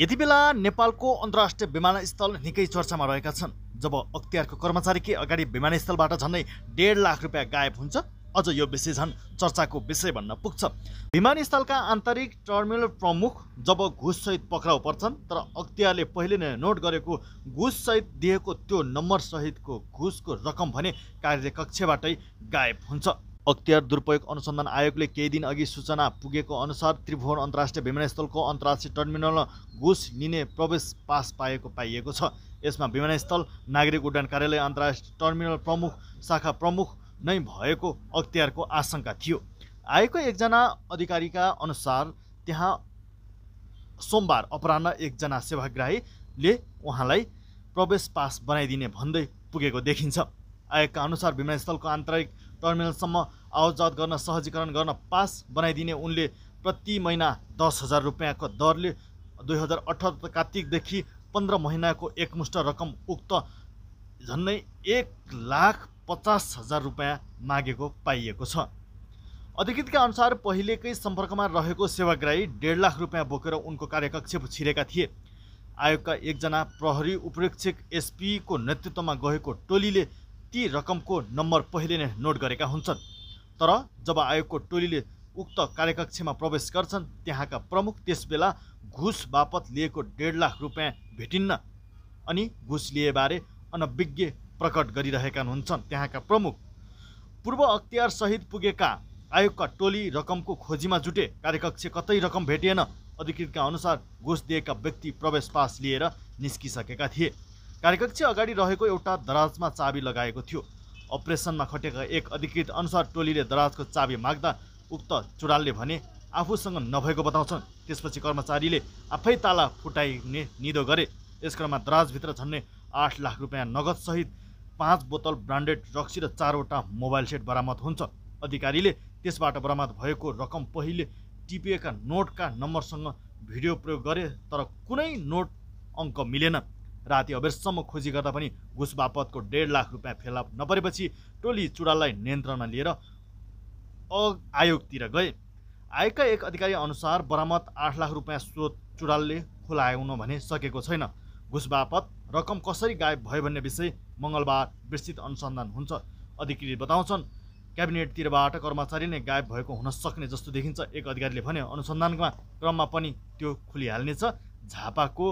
यति बेला नेपालको अन्तर्राष्ट्रिय विमानस्थल निकै चर्चामा रहेका छन् जब अख्तियारको कर्मचारीकै अगाडि विमानस्थलबाट झन्नै डेढ लाख रुपियाँ गायब हुन्छ अझ यो विषय झन् चर्चाको विषय भन्न पुग्छ विमानस्थलका आन्तरिक टर्मिनल प्रमुख जब घुससहित पक्राउ पर्छन् तर अख्तियारले पहिले नै नोट गरेको घुससहित दिएको त्यो नम्बरसहितको घुसको रकम भने कार्यकक्षबाटै गायब हुन्छ अख्तियार दुरुपयोग अनुसन्धान आयोगले केही दिन अघि सूचना पुगेको अनुसार त्रिभुवन अन्तर्राष्ट्रिय विमानस्थलको अन्तर्राष्ट्रिय टर्मिनलमा घुस लिने प्रवेश पास पाएको पाइएको छ यसमा विमानस्थल नागरिक उड्डयन कार्यालय अन्तर्राष्ट्रिय टर्मिनल प्रमुख शाखा प्रमुख नै भएको अख्तियारको आशंका थियो आएको एकजना अधिकारीका अनुसार त्यहाँ सोमबार अपराह एकजना सेवाग्राहीले उहाँलाई प्रवेश पास बनाइदिने भन्दै पुगेको देखिन्छ आयोगका अनुसार विमानस्थलको आन्तरिक टर्मिनलसम्म आवाजात गर्न सहजीकरण गर्न पास बनाइदिने उनले प्रति महिना दस हजार रुपियाँको दरले दुई हजार अठार कार्तिकदेखि पन्ध्र महिनाको एकमुष्ट रकम उक्त झन्नै एक लाख पचास हजार रुपियाँ मागेको पाइएको छ अधिकृतका अनुसार पहिलेकै सम्पर्कमा रहेको सेवाग्राही डेढ लाख रुपियाँ बोकेर उनको कार्यकक्ष छिरेका थिए आयोगका एकजना प्रहरी उपरीक्षक एसपीको नेतृत्वमा गएको टोलीले ती रकमको नम्बर पहिले नै नोट गरेका हुन्छन् तर जब आयोगको टोलीले उक्त कार्यकक्षमा प्रवेश गर्छन् त्यहाँका प्रमुख त्यसबेला घुस बापत लिएको डेढ लाख रुपियाँ भेटिन्न अनि घुस लिएबारे अनभिज्ञ प्रकट गरिरहेका हुन्छन् त्यहाँका प्रमुख पूर्व अख्तियार सहित पुगेका आयोगका टोली रकमको खोजीमा जुटे कार्यकक्ष कतै रकम भेटिएन अधिकृतका अनुसार घुस दिएका व्यक्ति प्रवेश पास लिएर निस्किसकेका थिए कार्यकक्ष अगाडि रहेको एउटा दराजमा चाबी लगाएको थियो अपरेसनमा खटेका एक अधिकृत अनुसार टोलीले दराजको चाबी माग्दा उक्त चुडालले भने आफूसँग नभएको बताउँछन् त्यसपछि कर्मचारीले आफै ताला फुटाइने निदो गरे यस क्रममा दराजभित्र झन्ने आठ लाख रुपियाँ नगदसहित पाँच बोतल ब्रान्डेड रक्सी र चारवटा मोबाइल सेट बरामद हुन्छ अधिकारीले त्यसबाट बरामद भएको रकम पहिले टिपिएका नोटका नम्बरसँग भिडियो प्रयोग गरे तर कुनै नोट अङ्क मिलेन राति अबेरसम्म खोजी गर्दा पनि घुस बापतको डेढ लाख रुपियाँ फेला नपरेपछि टोली चुडाललाई नियन्त्रणमा लिएर अ आयोगतिर गए आयोगका एक अधिकारी अनुसार बरामद आठ लाख रुपियाँ स्रोत चुडालले खुलाउन भने सकेको छैन घुस बापत रकम कसरी गायब भयो भन्ने विषय मङ्गलबार विस्तृत अनुसन्धान हुन्छ अधिकृत बताउँछन् क्याबिनेटतिरबाट कर्मचारी नै गायब भएको हुन सक्ने जस्तो देखिन्छ एक अधिकारीले भने अनुसन्धानमा क्रममा पनि त्यो खुलिहाल्नेछ झापाको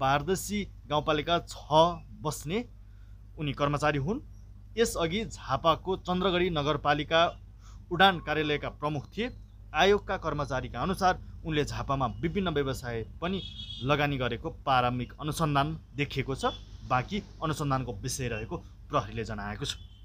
पारदर्शी गाउँपालिका छ बस्ने उनी कर्मचारी हुन् यसअघि झापाको चन्द्रगढी नगरपालिका उडान कार्यालयका प्रमुख थिए आयोगका कर्मचारीका अनुसार उनले झापामा विभिन्न व्यवसाय पनि लगानी गरेको प्रारम्भिक अनुसन्धान देखिएको छ बाँकी अनुसन्धानको विषय रहेको प्रहरीले जनाएको छ